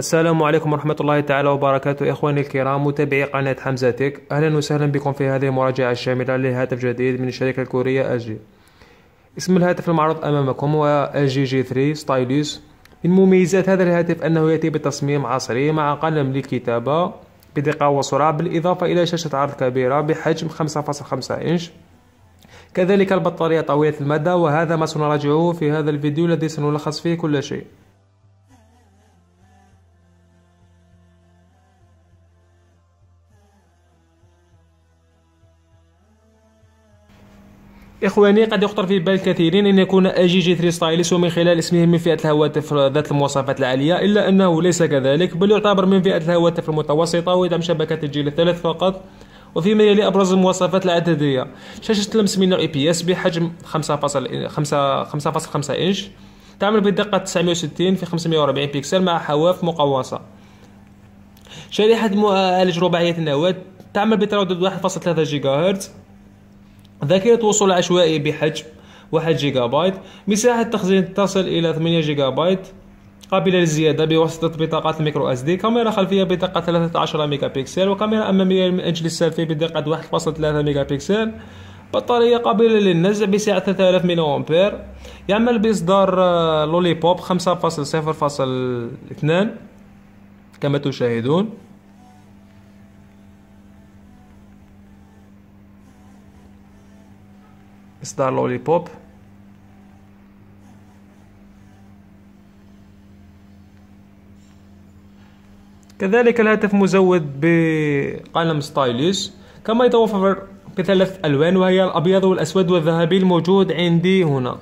السلام عليكم ورحمة الله تعالى وبركاته إخواني الكرام متابعي قناة حمزة تيك أهلا وسهلا بكم في هذه المراجعة الشاملة لهاتف جديد من الشركة الكورية أجي اسم الهاتف المعروض أمامكم هو أجي جي 3 ستايلوس من مميزات هذا الهاتف أنه يأتي بتصميم عصري مع قلم للكتابة بدقة وسرعة بالإضافة إلى شاشة عرض كبيرة بحجم 5.5 إنش كذلك البطارية طويلة المدى وهذا ما سنراجعه في هذا الفيديو الذي سنلخص فيه كل شيء إخواني قد يخطر في بال كثيرين أن يكون أجي جي 3 ستايلس ومن خلال اسمه من فئة الهواتف ذات المواصفات العالية إلا أنه ليس كذلك بل يعتبر من فئة الهواتف المتوسطة ويدعم شبكة الجيل الثالث فقط وفيما يلي ابرز المواصفات العدديه شاشه لمس من اي بي اس بحجم 5.5 انش تعمل بدقه 960 في 540 بكسل مع حواف مقوسه شريحه معالج رباعيه النواه تعمل بتردد 1.3 جيجا هرتز ذاكرة وصول عشوائي بحجم 1 جيجا بايت مساحة تخزين تصل إلى 8 جيجا بايت قابلة للزيادة بواسطة بطاقات الميكرو اس دي كاميرا خلفية بدقة 13 ميجا بكسل وكاميرا أمامية من أجل السيلفي بدقة 1.3 ميجا بكسل بطارية قابلة للنزع بسعة 3000 ملي أمبير يعمل بإصدار لولي بوب 5.0.2 كما تشاهدون إصدار لولي بوب كذلك الهاتف مزود بقلم ستايلس كما يتوفر بثلاث ألوان وهي الأبيض والأسود والذهبي الموجود عندي هنا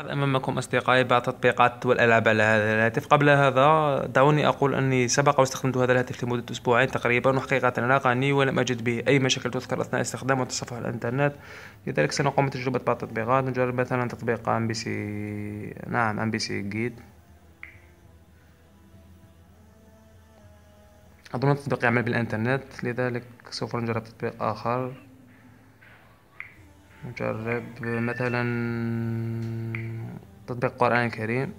أمامكم أصدقائي بعض التطبيقات والألعاب على هذا الهاتف قبل هذا دعوني أقول أني سبق واستخدمت هذا الهاتف لمدة أسبوعين تقريبا وحقيقة راقني ولم أجد به أي مشاكل تذكر أثناء استخدامه وتصفح الإنترنت لذلك سنقوم بتجربة بعض التطبيقات نجرب مثلا تطبيق أم بي سي نعم أم بي سي جيد أظن التطبيق يعمل بالإنترنت لذلك سوف نجرب تطبيق آخر نجرب مثلا تطبيق القرآن الكريم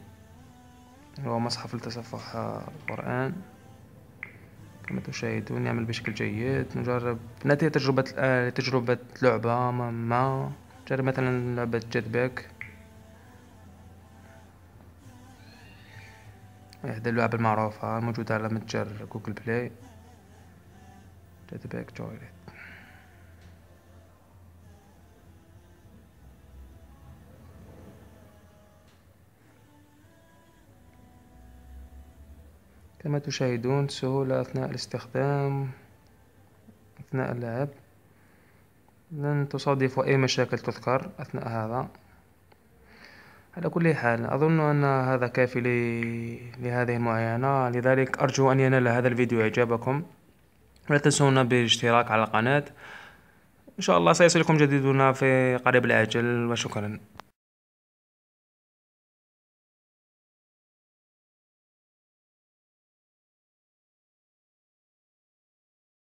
هو مصحف لتصفح القرآن آه، كما تشاهدون يعمل بشكل جيد نجرب نأتي تجربة آه، تجربة لعبة ما نجرب مثلا لعبة جذبك إحدى اللعب المعروفة الموجودة على متجر جوجل بلاي جذبك تويلت كما تشاهدون سهولة أثناء الاستخدام أثناء اللعب لن تصادف أي مشاكل تذكر أثناء هذا على كل حال أظن أن هذا كافي لهذه المعاينة لذلك أرجو أن ينال هذا الفيديو إعجابكم لا تنسونا بالاشتراك على القناة إن شاء الله سيصلكم جديدنا في قريب العجل وشكرا